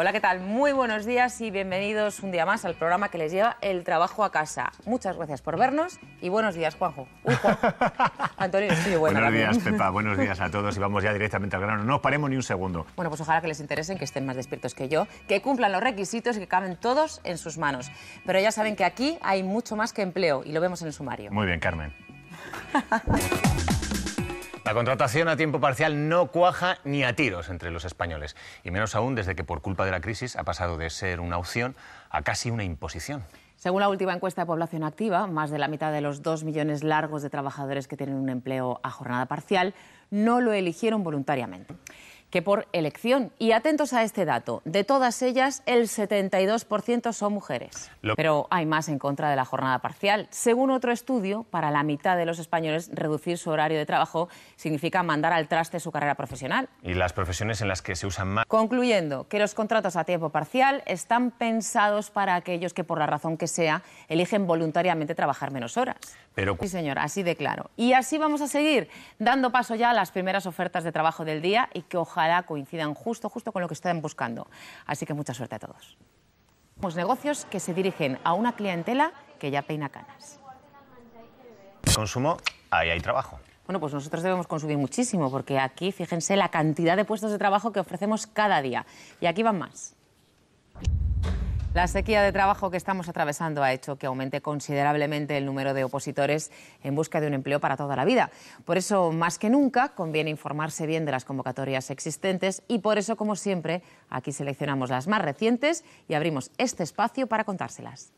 Hola, ¿qué tal? Muy buenos días y bienvenidos un día más al programa que les lleva el trabajo a casa. Muchas gracias por vernos y buenos días, Juanjo. Uy, Antonio, estoy buena. Buenos días, Pepa. Buenos días a todos y vamos ya directamente al grano. No paremos ni un segundo. Bueno, pues ojalá que les interesen, que estén más despiertos que yo, que cumplan los requisitos y que caben todos en sus manos. Pero ya saben que aquí hay mucho más que empleo y lo vemos en el sumario. Muy bien, Carmen. La contratación a tiempo parcial no cuaja ni a tiros entre los españoles, y menos aún desde que por culpa de la crisis ha pasado de ser una opción a casi una imposición. Según la última encuesta de población activa, más de la mitad de los dos millones largos de trabajadores que tienen un empleo a jornada parcial no lo eligieron voluntariamente que por elección. Y atentos a este dato, de todas ellas el 72% son mujeres. Pero hay más en contra de la jornada parcial. Según otro estudio, para la mitad de los españoles reducir su horario de trabajo significa mandar al traste su carrera profesional. Y las profesiones en las que se usan más. Concluyendo, que los contratos a tiempo parcial están pensados para aquellos que por la razón que sea eligen voluntariamente trabajar menos horas. Sí, señor, así de claro. Y así vamos a seguir, dando paso ya a las primeras ofertas de trabajo del día y que ojalá coincidan justo, justo con lo que estén buscando. Así que mucha suerte a todos. Los negocios que se dirigen a una clientela que ya peina canas. Consumo, ahí hay trabajo. Bueno, pues nosotros debemos consumir muchísimo, porque aquí, fíjense, la cantidad de puestos de trabajo que ofrecemos cada día. Y aquí van más. La sequía de trabajo que estamos atravesando ha hecho que aumente considerablemente el número de opositores en busca de un empleo para toda la vida. Por eso, más que nunca, conviene informarse bien de las convocatorias existentes y por eso, como siempre, aquí seleccionamos las más recientes y abrimos este espacio para contárselas.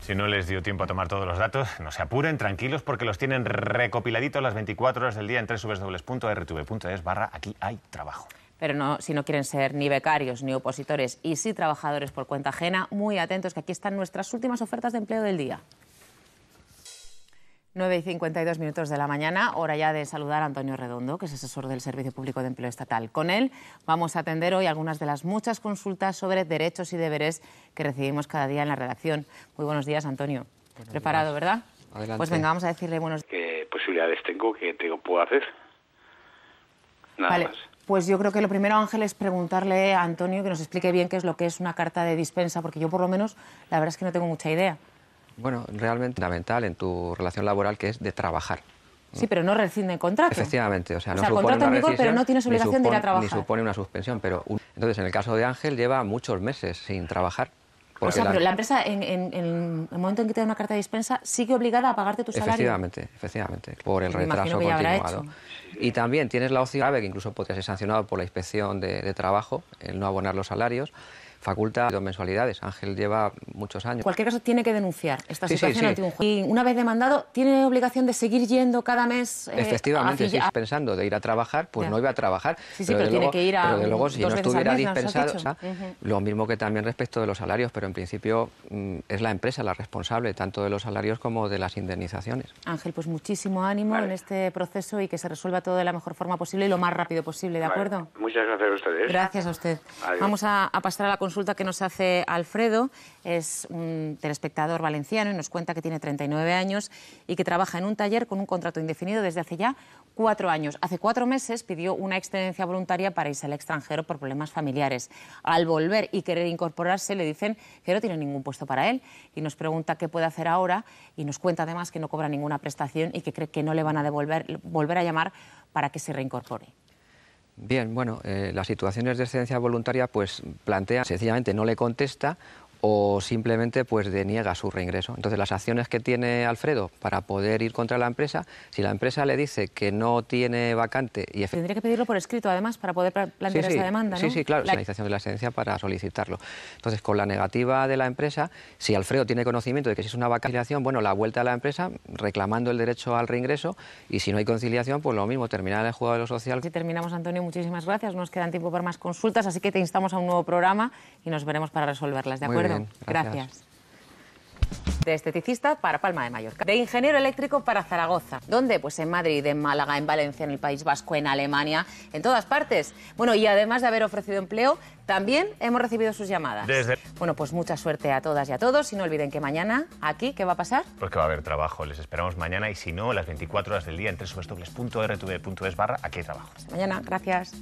Si no les dio tiempo a tomar todos los datos, no se apuren, tranquilos, porque los tienen recopiladitos las 24 horas del día en www.rtv.es barra aquí hay trabajo pero si no quieren ser ni becarios ni opositores y sí trabajadores por cuenta ajena, muy atentos que aquí están nuestras últimas ofertas de empleo del día. 9 y 52 minutos de la mañana, hora ya de saludar a Antonio Redondo, que es asesor del Servicio Público de Empleo Estatal. Con él vamos a atender hoy algunas de las muchas consultas sobre derechos y deberes que recibimos cada día en la redacción. Muy buenos días, Antonio. Preparado, ¿verdad? Pues venga, vamos a decirle buenos días. ¿Qué posibilidades tengo? ¿Qué tengo, puedo hacer? vale. Pues yo creo que lo primero, Ángel, es preguntarle a Antonio que nos explique bien qué es lo que es una carta de dispensa, porque yo por lo menos la verdad es que no tengo mucha idea. Bueno, realmente fundamental en tu relación laboral que es de trabajar. Sí, pero no rescinde contrato. Efectivamente, o sea, no supone una pero no tienes obligación de ir a trabajar. Ni supone una suspensión, pero entonces en el caso de Ángel lleva muchos meses sin trabajar o sea, la... pero la empresa, en, el momento en que te da una carta de dispensa, sigue obligada a pagarte tu salario. Efectivamente, efectivamente, por el retraso continuado. Y también tienes la opción grave, que incluso podría ser sancionado por la inspección de, de trabajo, el no abonar los salarios faculta dos mensualidades. Ángel lleva muchos años. En cualquier caso, tiene que denunciar esta situación ante un juez. Y una vez demandado, tiene obligación de seguir yendo cada mes. Eh, Efectivamente, pensando de ir a trabajar, pues no iba a trabajar. Sí, sí, pero, tiene que ir a. Pero de luego, si no estuviera dispensado, lo mismo que también respecto de los salarios, pero en principio mm, es la empresa la responsable tanto de los salarios como de las indemnizaciones. Ángel, pues muchísimo ánimo en este proceso y que se resuelva todo de la mejor forma posible y lo más rápido posible, ¿de acuerdo? Muchas gracias a ustedes. Gracias a usted. Vamos a, a pasar a la la consulta que nos hace Alfredo, es un telespectador valenciano y nos cuenta que tiene 39 años y que trabaja en un taller con un contrato indefinido desde hace ya cuatro años. Hace cuatro meses pidió una excedencia voluntaria para irse al extranjero por problemas familiares. Al volver y querer incorporarse le dicen que no tiene ningún puesto para él y nos pregunta qué puede hacer ahora y nos cuenta además que no cobra ninguna prestación y que cree que no le van a devolver, volver a llamar para que se reincorpore. Bien, bueno, eh, las situaciones de excedencia voluntaria pues plantea, sencillamente no le contesta o simplemente pues deniega su reingreso. Entonces las acciones que tiene Alfredo para poder ir contra la empresa, si la empresa le dice que no tiene vacante y tendría que pedirlo por escrito además para poder plantear esta demanda, Sí, sí, claro, la organización de la asistencia para solicitarlo. Entonces con la negativa de la empresa, si Alfredo tiene conocimiento de que si es una vacación, bueno, la vuelta a la empresa reclamando el derecho al reingreso y si no hay conciliación, pues lo mismo, terminar el juego de lo social. Si terminamos Antonio, muchísimas gracias. Nos quedan tiempo para más consultas, así que te instamos a un nuevo programa y nos veremos para resolverlas, ¿de acuerdo? gracias. De esteticista para Palma de Mallorca. De ingeniero eléctrico para Zaragoza. ¿Dónde? Pues en Madrid, en Málaga, en Valencia, en el País Vasco, en Alemania, en todas partes. Bueno, y además de haber ofrecido empleo, también hemos recibido sus llamadas. Bueno, pues mucha suerte a todas y a todos. Y no olviden que mañana, aquí, ¿qué va a pasar? Pues que va a haber trabajo. Les esperamos mañana y si no, las 24 horas del día en www.rtv.es barra aquí hay trabajo. mañana, gracias.